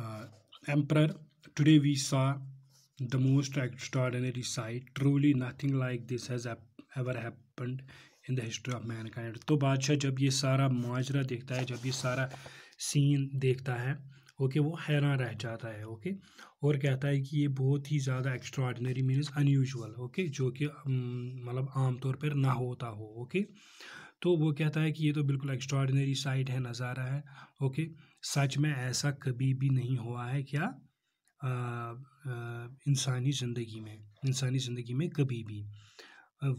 uh, emperor today we saw the most extraordinary sight truly nothing like this has ever happened in the history of mankind to बादशाह jab ye sara majra dekhta hai jab ye sara scene dekhta hai okay okay, वो हैरान रह जाता है okay okay? और कहता है कि ये बहुत ही ज़्यादा extraordinary means unusual okay जो कि मतलब आमतौर पर ना होता हो ओके okay? तो वो कहता है कि ये तो बिल्कुल एक्स्ट्रॉडनरी साइट है नज़ारा है ओके सच में ऐसा कभी भी नहीं हुआ है क्या इंसानी ज़िंदगी में इंसानी ज़िंदगी में कभी भी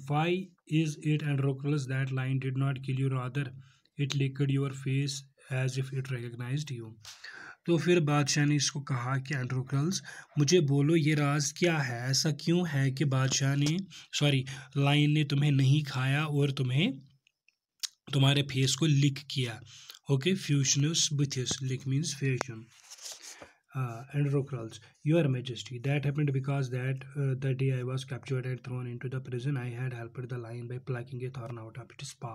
why is it Androcles that lion did not kill your other it licked your face as if it recognise you तो फिर बादशाह ने इसको कहा कि एंड्रोक्रल्स मुझे बोलो ये राज क्या है ऐसा क्यों है कि बादशाह ने सॉरी लाइन ने तुम्हें नहीं खाया और तुम्हें तुम्हारे फेस को लिक किया ओके फ्यूशनस बुथिस लिक मीन्स फ्यूशन Androcles your majesty that happened because that the day I was captured and thrown into the prison I had help the lion by plucking a thorn out of it इस पा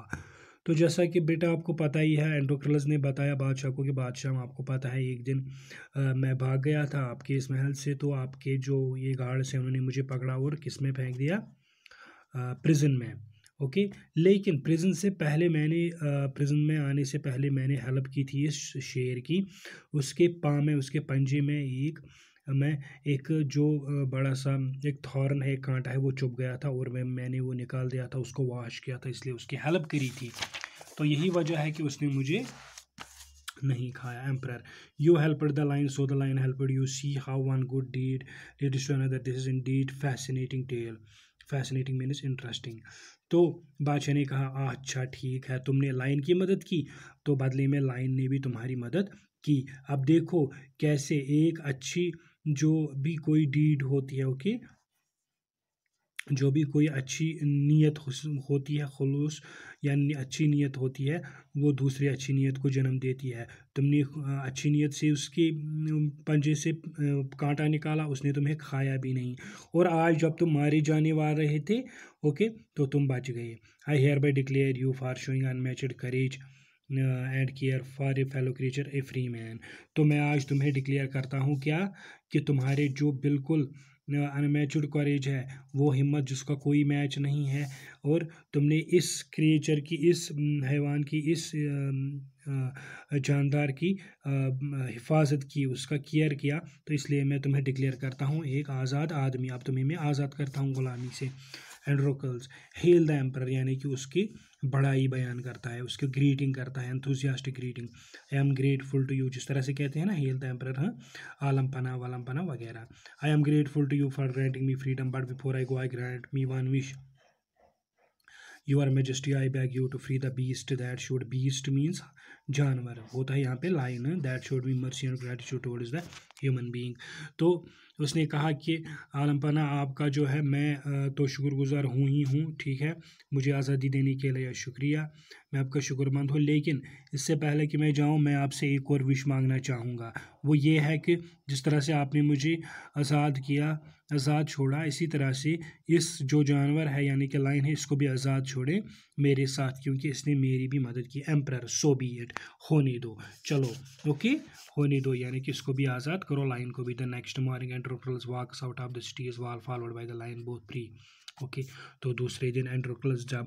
तो जैसा कि बेटा आपको पता ही है एंड्रोक्रल्स ने बताया बादशाह को कि बादशाह आपको पता है एक दिन आ, मैं भाग गया था आपके इस महल से तो आपके जो ये गार्ड्स हैं उन्होंने मुझे पकड़ा और किस में फेंक दिया प्रिजन में ओके लेकिन प्रिज़न से पहले मैंने प्रिज़न में आने से पहले मैंने हेल्प की थी इस शेर की उसके पाँ में उसके पंजे में एक मैं एक जो बड़ा सा एक थॉर्न है कांटा है वो चुप गया था और मैं मैंने वो निकाल दिया था उसको वॉश किया था इसलिए उसकी हेल्प करी थी तो यही वजह है कि उसने मुझे नहीं खाया emperor you helped the lion so the lion helped you see how one good deed leads to another this is indeed fascinating tale fascinating means interesting तो बादशाह ने कहा आ अच्छा ठीक है तुमने लाइन की मदद की तो बदले में लाइन ने भी तुम्हारी मदद की अब देखो कैसे एक अच्छी जो भी कोई डीड होती है ओके okay? जो भी कोई अच्छी नीयत होती है खलूस या अच्छी नीयत होती है वो दूसरी अच्छी नीयत को जन्म देती है तुमने अच्छी नीयत से उसके पंजे से कांटा निकाला उसने तुम्हें खाया भी नहीं और आज जब तुम मारे जाने वाले रहे थे ओके तो तुम बच गए I hereby declare you for showing unmatched courage and care for a fellow creature a free man तो मैं आज तुम्हें डिक्लेयर करता हूँ क्या कि तुम्हारे जो बिल्कुल अनमेच्ड करेज है वो हिम्मत जिसका कोई मैच नहीं है और तुमने इस क्रिएचर की इस हैवान की इस जानदार की हिफाजत की उसका केयर किया तो इसलिए मैं तुम्हें डिक्लेयर करता हूँ एक आज़ाद आदमी अब तुम्हें मैं आज़ाद करता हूँ ग़ुलामी से एंड्रोकल्स हेल द एम्पर यानी कि उसकी बड़ाई बयान करता है उसकी ग्रीटिंग करता है enthusiastic greeting I am grateful to you जिस तरह से कहते हैं ना हेल्थ द एम्पर हाँ आलम पना वालम पना वगैरह I am grateful to you for granting me freedom but before I go I grant me one wish your majesty I beg you to free the beast that should beast means जानवर होता है यहाँ पे lion that should be mercy and gratitude towards the human being तो उसने कहा कि आलम पना आपका जो है मैं तो शुक्रगुज़ार हूँ ही हूँ ठीक है मुझे आज़ादी देने के लिए शुक्रिया मैं आपका शुक्रमंद हूँ लेकिन इससे पहले कि मैं जाऊँ मैं आपसे एक और विश मांगना चाहूँगा वो ये है कि जिस तरह से आपने मुझे आज़ाद किया आज़ाद छोड़ा इसी तरह से इस जो जानवर है यानी कि लाइन है इसको भी आज़ाद छोड़ें मेरे साथ क्योंकि इसने मेरी भी मदद की एम्प्रर सो बी इट होने दो चलो ओके होने दो यानी कि इसको भी आज़ाद करो लाइन को भी the next morning Androcles walks out of the is wall followed by the lion both free okay तो दूसरे दिन एंट्रोक्रल्स जब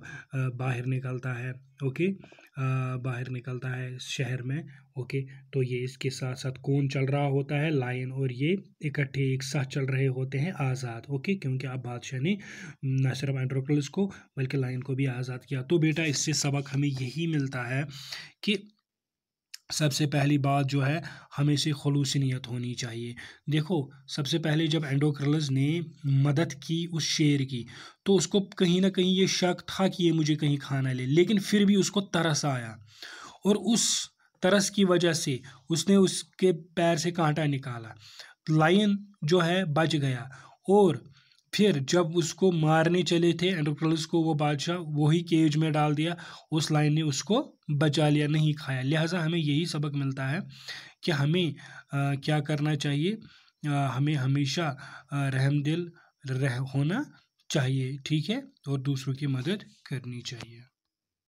बाहर निकलता है ओके बाहर निकलता है शहर में ओके तो ये इसके साथ साथ कौन चल रहा होता है लाइन और ये इकट्ठे एक साथ चल रहे होते हैं आज़ाद ओके क्योंकि अब बादशाह ने न सिर्फ एंट्रोक्रल्स को बल्कि लाइन को भी आज़ाद किया किया तो बेटा इससे सबक हमें यही मिलता है कि सबसे पहली बात जो है से खलूस नीयत होनी चाहिए देखो सबसे पहले जब एंडोक्रलस ने मदद की उस शेर की तो उसको कहीं ना कहीं ये शक था कि ये मुझे कहीं खाना ले लेकिन फिर भी उसको तरस आया और उस तरस की वजह से उसने उसके पैर से कांटा निकाला लाइन जो है बच गया और फिर जब उसको मारने चले थे एंड्रोक्रलस को वो बादशाह वही केज में डाल दिया उस लाइन ने उसको बचा लिया नहीं खाया लिहाजा हमें यही सबक मिलता है कि हमें आ, क्या करना चाहिए आ, हमें हमेशा रहम दिल रह होना चाहिए ठीक है और दूसरों की मदद करनी चाहिए